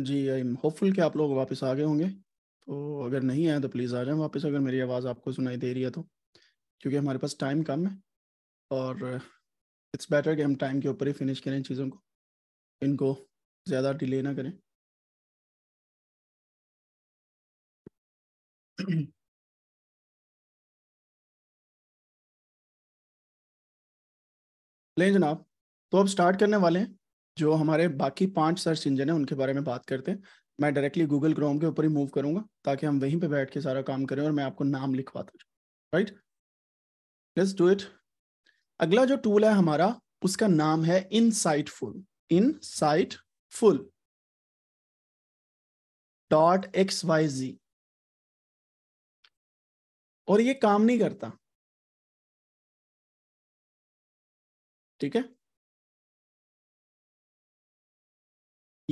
Ji I am hopeful कि आप लोग वापस आ गए होंगे तो अगर नहीं आए तो प्लीज़ आ जाएं वापस अगर मेरी आवाज़ आपको सुनाई दे रही है तो क्योंकि हमारे पास टाइम कम है और इट्स बेटर कि हम टाइम के ऊपर ही फिनिश करें चीज़ों को इनको ज़्यादा डिले ना करें लें जनाब तो अब स्टार्ट करने वाले हैं जो हमारे बाकी पांच सर्च इंजन है उनके बारे में बात करते हैं मैं डायरेक्टली गूगल क्रोम के ऊपर ही मूव करूंगा ताकि हम वहीं पे बैठ के सारा काम करें और मैं आपको नाम लिखवाता जाऊँ राइट लेट्स डू इट अगला जो टूल है हमारा उसका नाम है in insightful sightful dot X Y Z और ये काम नहीं करता ठीक है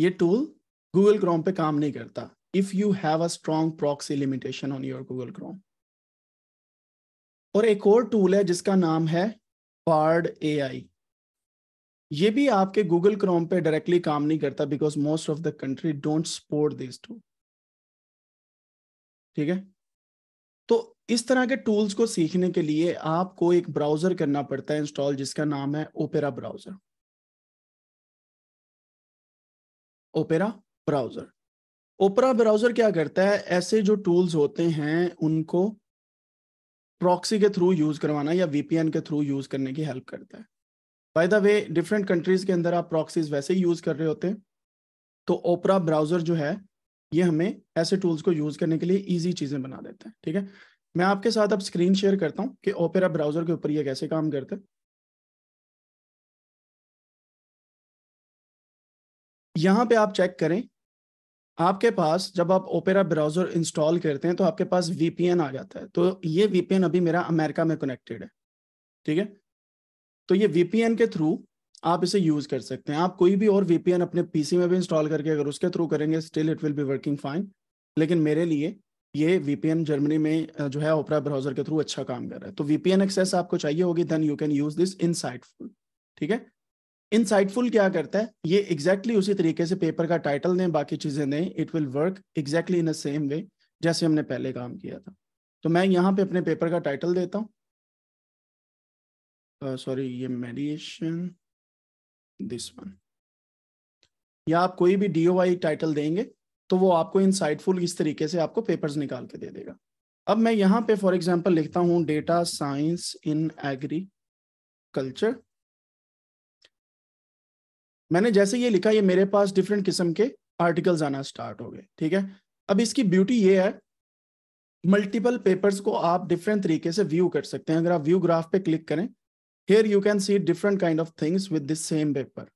ये टूल गूगल क्रोम पे काम नहीं करता if you have a strong proxy limitation on your Google Chrome और एक और टूल है जिसका नाम है पार्ड आई ये भी आपके गूगल क्रोम पे डायरेक्टली काम नहीं करता because most of the country don't support this too ठीक है तो इस तरह के टूल्स को सीखने के लिए आपको एक ब्राउजर करना पड़ता है इंस्टॉल जिसका नाम है Opera browser Opera browser Opera browser क्या करता है ऐसे जो टूल्स होते हैं उनको प्रॉक्सी के थ्रू यूज़ करवाना या वीपीएन के थ्रू यूज़ करने की हेल्प करता है by the way different countries के अंदर आप प्रॉक्सीज वैसे ही यूज़ कर रहे होते हैं तो ओपरा ब्राउज़र जो है ये हमें ऐसे टूल्स को यूज़ करने के लिए ईजी चीज़ें बना देते हैं ठीक है मैं आपके साथ अब स्क्रीन शेयर करता हूँ कि ओपेरा ब्राउज़र के ऊपर ये कैसे काम करता है यहाँ पे आप चेक करें आपके पास जब आप ओपेरा ब्राउजर इंस्टॉल करते हैं तो आपके पास वीपीएन आ जाता है तो ये वीपीएन अभी मेरा अमेरिका में कनेक्टेड है ठीक है तो ये वीपीएन के थ्रू आप इसे यूज कर सकते हैं आप कोई भी और वीपीएन अपने पीसी में भी इंस्टॉल करके अगर उसके थ्रू करेंगे still it will be working fine लेकिन मेरे लिए ये वीपीएन जर्मनी में जो है ओपरा ब्राउजर के थ्रू अच्छा काम कर रहा है तो वीपीएन एक्सेस आपको चाहिए होगी then you can use this insightful ठीक है इनसाइटफुल क्या करता है ये एग्जैक्टली exactly उसी तरीके से पेपर का टाइटल दें बाकी चीज़ें दें it will work exactly in the same way जैसे हमने पहले काम किया था तो मैं यहाँ पे अपने पेपर का टाइटल देता हूँ सॉरी uh, ये मेडिएशन दिस वन या आप कोई भी डी टाइटल देंगे तो वो आपको इनसाइटफुल इस तरीके से आपको पेपर्स निकाल के दे देगा अब मैं यहाँ पे फॉर एग्जांपल लिखता हूँ data science in agriculture मैंने जैसे ये लिखा ये मेरे पास डिफरेंट किस्म के आर्टिकल्स आना स्टार्ट हो गए ठीक है अब इसकी ब्यूटी ये है मल्टीपल पेपर्स को आप डिफरेंट तरीके से व्यू कर सकते हैं अगर आप व्यू ग्राफ पे क्लिक करें here you can see different kind of things with this same paper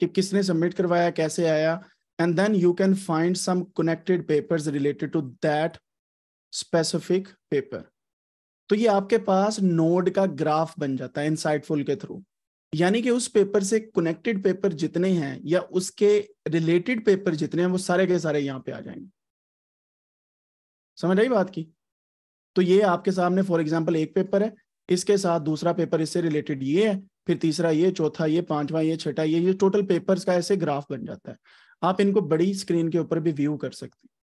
कि किसने सबमिट करवाया कैसे आया and then you can find some connected papers related to that specific paper तो ये आपके पास नोड का ग्राफ बन जाता है इनसाइटफुल के थ्रू यानी कि उस पेपर से कनेक्टेड पेपर जितने हैं या उसके रिलेटेड पेपर जितने हैं वो सारे के सारे यहाँ पे आ जाएंगे समझ आई बात की तो ये आपके सामने फॉर एग्जाम्पल एक पेपर है इसके साथ दूसरा पेपर इससे रिलेटेड ये है फिर तीसरा ये चौथा ये पांचवा ये छठा ये ये टोटल पेपर्स का ऐसे ग्राफ बन जाता है आप इनको बड़ी स्क्रीन के ऊपर भी व्यू कर सकते हैं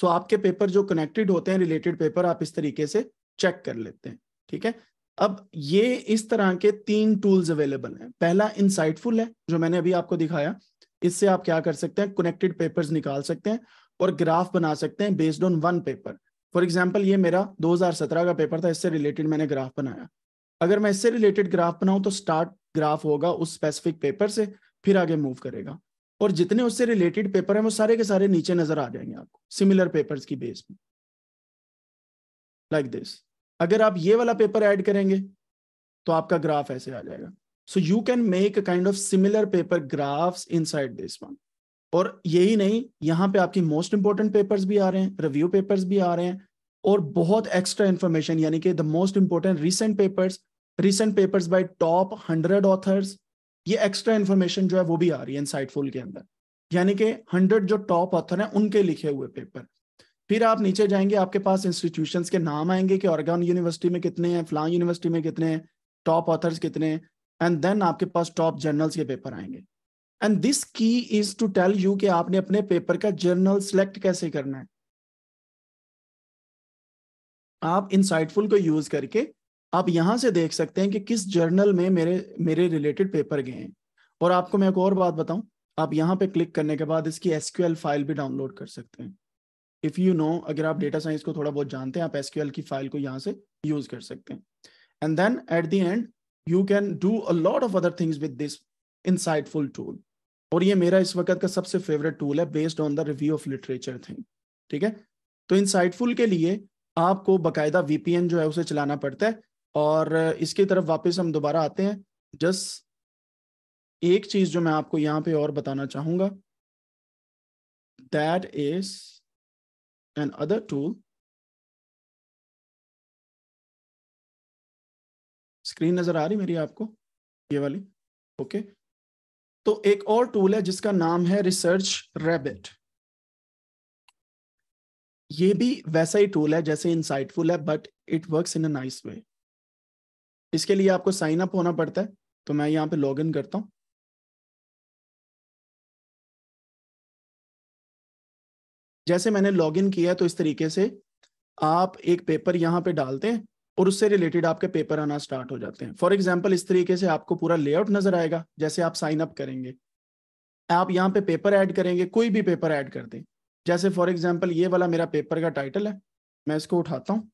सो आपके पेपर जो कनेक्टेड होते हैं रिलेटेड पेपर आप इस तरीके से चेक कर लेते हैं ठीक है अब ये इस तरह के तीन टूल्स अवेलेबल हैं पहला इंसाइटफुल है जो मैंने अभी आपको दिखाया इससे आप क्या कर सकते हैं कनेक्टेड पेपर्स निकाल सकते हैं और ग्राफ बना सकते हैं based on one paper for example ये मेरा 2017 का पेपर था इससे रिलेटेड मैंने ग्राफ बनाया अगर मैं इससे रिलेटेड ग्राफ बनाऊं तो स्टार्ट ग्राफ होगा उस स्पेसिफिक पेपर से फिर आगे मूव करेगा और जितने उससे रिलेटेड पेपर हैं वो सारे के सारे नीचे नजर आ जाएंगे आपको सिमिलर पेपर्स की बेस में लाइक दिस अगर आप ये वाला पेपर ऐड करेंगे तो आपका ग्राफ ऐसे आ जाएगा so you can make a kind of similar paper graphs inside this one और यही नहीं यहाँ पे आपकी मोस्ट इंपॉर्टेंट पेपर्स भी आ रहे हैं रिव्यू पेपर्स भी आ रहे हैं और बहुत एक्स्ट्रा इन्फॉर्मेशन यानी कि the most important recent papers recent papers by top hundred authors ये एक्स्ट्रा इन्फॉर्मेशन जो है वो भी आ रही है इनसाइटफुल के अंदर यानी कि हंड्रेड जो टॉप ऑथर हैं उनके लिखे हुए पेपर फिर आप नीचे जाएंगे आपके पास इंस्टीट्यूशन के नाम आएंगे कि ऑर्गन यूनिवर्सिटी में कितने हैं फलां यूनिवर्सिटी में कितने हैं टॉप ऑथर्स कितने हैं एंड देन आपके पास टॉप जर्नल्स के पेपर आएंगे and this key is to tell you कि आपने अपने पेपर का जर्नल सेलेक्ट कैसे करना है आप इनसाइटफुल को यूज करके आप यहां से देख सकते हैं कि किस जर्नल में मेरे मेरे रिलेटेड पेपर गए हैं और आपको मैं एक और बात बताऊं आप यहां पे क्लिक करने के बाद इसकी एसक्यूएल फाइल भी डाउनलोड कर सकते हैं इफ यू नो अगर आप डेटा साइंस को थोड़ा बहुत जानते हैं आप एसक्यूएल की फाइल को यहाँ से यूज कर सकते हैं and then at the end you can do a lot of other things with this insightful tool और ये मेरा इस वक्त का सबसे फेवरेट टूल है based on the review of literature thing ठीक है तो इनसाइटफुल के लिए आपको बकायदा वीपीएन जो है उसे चलाना पड़ता है और इसकी तरफ वापस हम दोबारा आते हैं जस्ट एक चीज जो मैं आपको यहाँ पे और बताना चाहूंगा that is and other tool, screen नजर आ रही मेरी आपको ये वाली ओके तो एक और टूल है जिसका नाम है रिसर्च रैबिट ये भी वैसा ही टूल है जैसे इनसाइटफुल है but it works in a nice way इसके लिए आपको साइन अप होना पड़ता है तो मैं यहां पे लॉग इन करता हूं जैसे मैंने लॉग इन किया तो इस तरीके से आप एक पेपर यहाँ पे डालते हैं और उससे रिलेटेड आपके पेपर आना स्टार्ट हो जाते हैं फॉर एग्जाम्पल इस तरीके से आपको पूरा लेआउट नजर आएगा जैसे आप साइन अप करेंगे आप यहाँ पे पेपर ऐड करेंगे कोई भी पेपर ऐड कर दें जैसे फॉर एग्जाम्पल ये वाला मेरा पेपर का टाइटल है मैं इसको उठाता हूँ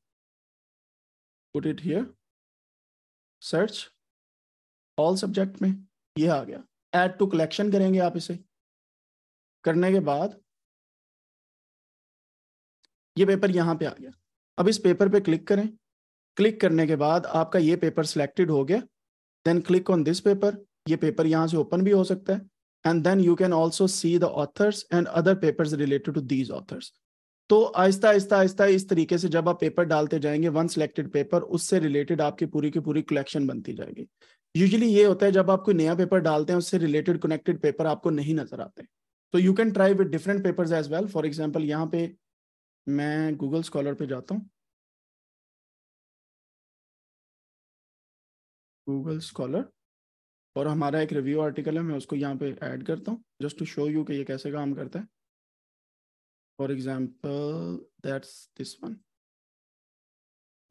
put it here search all subject में ये आ गया ऐड टू कलेक्शन करेंगे आप इसे करने के बाद ये पेपर यहाँ पे आ गया अब इस पेपर पे क्लिक करें क्लिक करने के बाद आपका ये पेपर सिलेक्टेड हो गया then click on this paper ये पेपर यहाँ से ओपन भी हो सकता है and then you can also see the authors and other paper related to these authors तो आहिस्ता आहिस्ता आहिस्ता इस तरीके से जब आप पेपर डालते जाएंगे वन सिलेक्टेड पेपर उससे रिलेटेड आपकी पूरी की पूरी कलेक्शन बनती जाएगी यूजली ये होता है जब आप कोई नया पेपर डालते हैं उससे रिलेटेड कनेक्टेड पेपर आपको नहीं नजर आते तो you can try with different papers as well for example यहाँ पे मैं गूगल स्कॉलर पे जाता हूँ गूगल स्कॉलर और हमारा एक रिव्यू आर्टिकल है मैं उसको यहाँ पे ऐड करता हूँ जस्ट टू शो यू कि ये कैसे काम करता है for example that's this one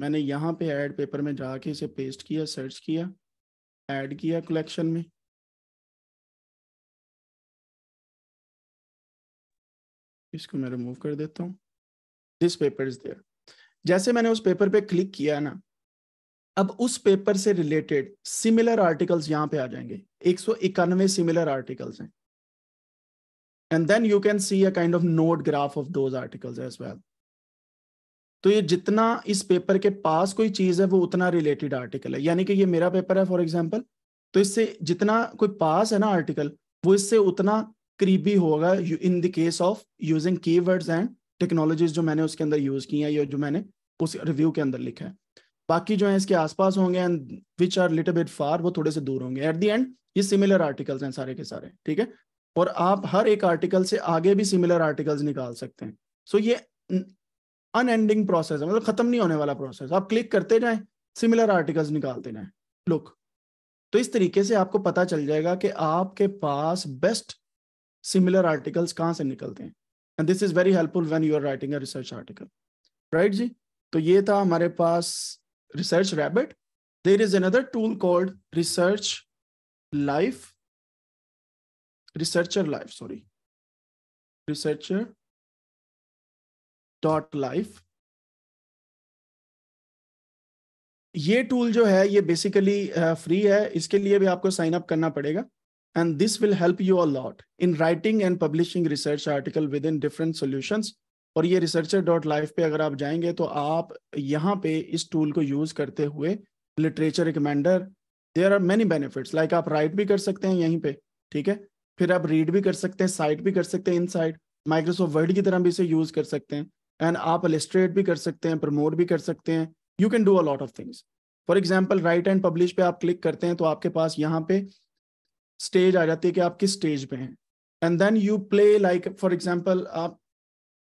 मैंने यहाँ पे ऐड पेपर में जाके इसे पेस्ट किया सर्च किया ऐड किया कलेक्शन में इसको मैं रिमूव कर देता हूँ दिस पेपर इज देयर जैसे मैंने उस पेपर पे क्लिक किया ना अब उस पेपर से रिलेटेड सिमिलर आर्टिकल्स यहां पे आ जाएंगे एक सौ इक्यानवे सिमिलर आर्टिकल्स हैं and then you can see a kind of note graph of those articles as well तो ये जितना इस पेपर के पास कोई चीज है वो उतना रिलेटेड आर्टिकल है यानी कि ये मेरा पेपर है फॉर एग्जाम्पल तो इससे जितना कोई पास है ना आर्टिकल वो इससे उतना करीबी होगा in the case of using keywords and technologies जो मैंने उसके अंदर यूज की हैं या जो मैंने उस रिव्यू के अंदर लिखा है बाकी जो है इसके आसपास होंगे and which are little bit far वो थोड़े से दूर होंगे एट दी एंड ये सिमिलर आर्टिकल्स हैं सारे के सारे ठीक है और आप हर एक आर्टिकल से आगे भी सिमिलर आर्टिकल्स निकाल सकते हैं सो so, ये अनएंडिंग प्रोसेस है मतलब खत्म नहीं होने वाला प्रोसेस आप क्लिक करते जाए सिमिलर आर्टिकल्स निकालते जाए लुक तो इस तरीके से आपको पता चल जाएगा कि आपके पास बेस्ट सिमिलर आर्टिकल्स कहाँ से निकलते हैं and this is very helpful when you are writing a research article right जी तो ये था हमारे पास research rabbit there is another tool called research life researcher life sorry researcher dot life ये टूल जो है ये बेसिकली फ्री uh, है इसके लिए भी आपको साइन अप करना पड़ेगा And this will help you a lot in writing and publishing research article within different solutions. और ये रिसर्चर डॉट लाइफ पे अगर आप जाएंगे तो आप यहाँ पे इस टूल को यूज करते हुए literature recommender there are many benefits like आप राइट भी कर सकते हैं यहीं पे ठीक है फिर आप रीड भी कर सकते हैं साइट भी कर सकते हैं इन साइट माइक्रोसॉफ्ट वर्ड की तरह भी इसे यूज कर सकते हैं एंड आप एलिस्ट्रेट भी कर सकते हैं प्रमोट भी कर सकते हैं you can do a lot of things for example write and publish पे आप क्लिक करते हैं तो आपके पास यहाँ पे स्टेज आ जाती है कि आप किस स्टेज पे हैं and then you play like for example आप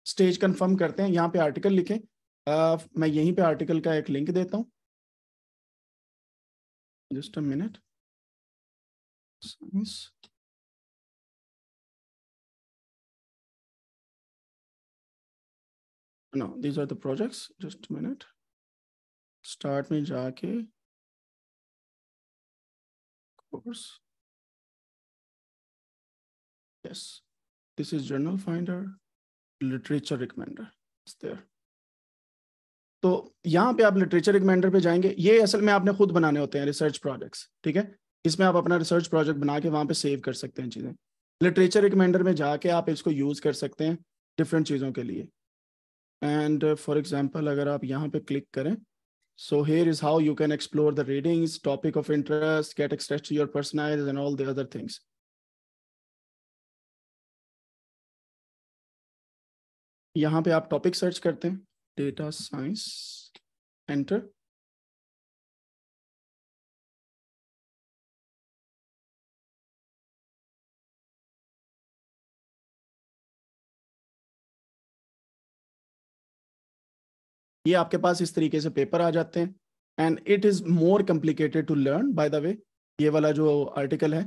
स्टेज कंफर्म करते हैं यहाँ पे आर्टिकल लिखें uh, मैं यहीं पे आर्टिकल का एक लिंक देता हूँ just a minute no these are the projects just minute start में जाके course Yes, this is journal finder, literature recommender. It's there. तो यहाँ पे आप literature recommender पे जाएंगे ये असल में आपने खुद बनाने होते हैं रिसर्च प्रोजेक्ट्स ठीक है इसमें आप अपना रिसर्च प्रोजेक्ट बना के वहाँ पे सेव कर सकते हैं चीजें literature recommender में जाके आप इसको यूज कर सकते हैं डिफरेंट चीजों के लिए एंड फॉर एग्जाम्पल अगर आप यहाँ पे क्लिक करें so here is how you can explore the reading topic of interest get एक्सट्रेस to your personal and all the other things यहाँ पे आप टॉपिक सर्च करते हैं डेटा साइंस एंटर ये आपके पास इस तरीके से पेपर आ जाते हैं and it is more complicated to learn by the way ये वाला जो आर्टिकल है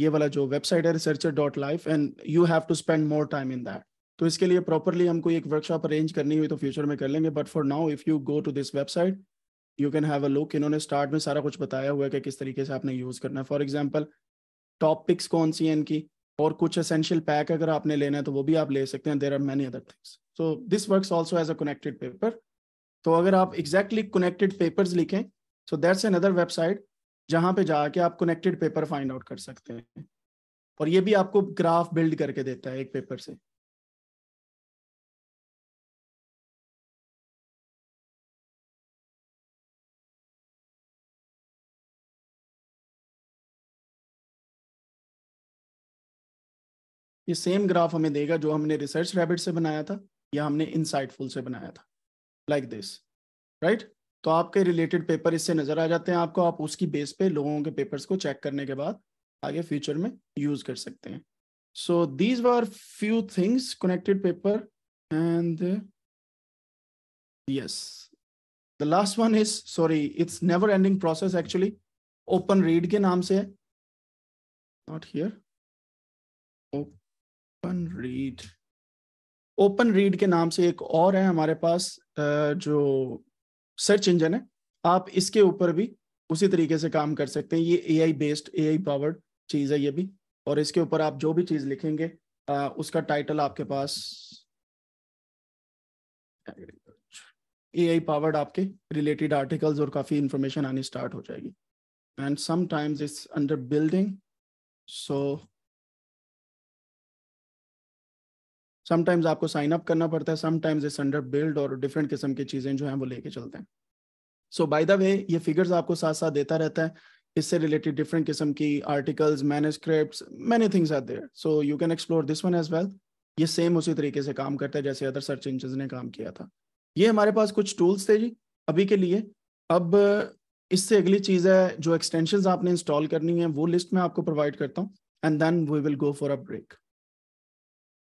ये वाला जो वेबसाइट है researcher dot life and you have to spend more time in that तो इसके लिए प्रॉपरली हमको एक वर्कशॉप अरेंज करनी हुई तो फ्यूचर में कर लेंगे but for now if you go to this website you can have a look इन्होंने स्टार्ट में सारा कुछ बताया हुआ है कि किस तरीके से आपने यूज़ करना है फॉर एग्जाम्पल टॉप पिक्स कौन सी हैं इनकी और कुछ असेंशियल पैक अगर आपने लेना है तो वो भी आप ले सकते हैं there are many other things so this work also as a connected paper तो अगर आप एग्जैक्टली कनेक्टेड पेपर्स लिखें so that's an other website जहाँ पे जाके आप कनेक्टेड पेपर फाइंड आउट कर सकते हैं और ये भी आपको ग्राफ बिल्ड करके देता है एक पेपर से ये सेम ग्राफ हमें देगा जो हमने रिसर्च रैबिट से बनाया था या हमने इनसाइटफुल से बनाया था लाइक दिस राइट तो आपके रिलेटेड पेपर इससे नज़र आ जाते हैं आपको आप उसकी बेस पे लोगों के पेपर्स को चेक करने के बाद आगे फ्यूचर में यूज़ कर सकते हैं so these were few things connected paper and yes the last one is sorry it's never ending process actually open read के नाम से है here here open read open read के नाम से एक और है हमारे पास जो सर्च इंजन है आप इसके ऊपर भी उसी तरीके से काम कर सकते हैं ये ए आई बेस्ड ए आई पावर्ड चीज़ है ये भी और इसके ऊपर आप जो भी चीज़ लिखेंगे आ, उसका टाइटल आपके पास ए आई पावर्ड आपके रिलेटेड आर्टिकल्स और काफ़ी इंफॉर्मेशन आनी स्टार्ट हो जाएगी and sometimes it's under building so sometimes आपको साइन अप करना पड़ता है समटाइम्स इस अंडर बिल्ड और डिफरेंट किस्म की चीज़ें जो हैं वो लेके चलते हैं सो बाय द वे ये फिगर्स आपको साथ साथ देता रहता है इससे रिलेटेड डिफरेंट किस्म की articles manuscript many things are there so you can explore this one as well ये सेम उसी तरीके से काम करता है जैसे अदर सर्च इंजन ने काम किया था ये हमारे पास कुछ टूल्स थे जी अभी के लिए अब इससे अगली चीज़ है जो एक्सटेंशन आपने इंस्टॉल करनी है वो लिस्ट में आपको प्रोवाइड करता हूँ and then we will go for a break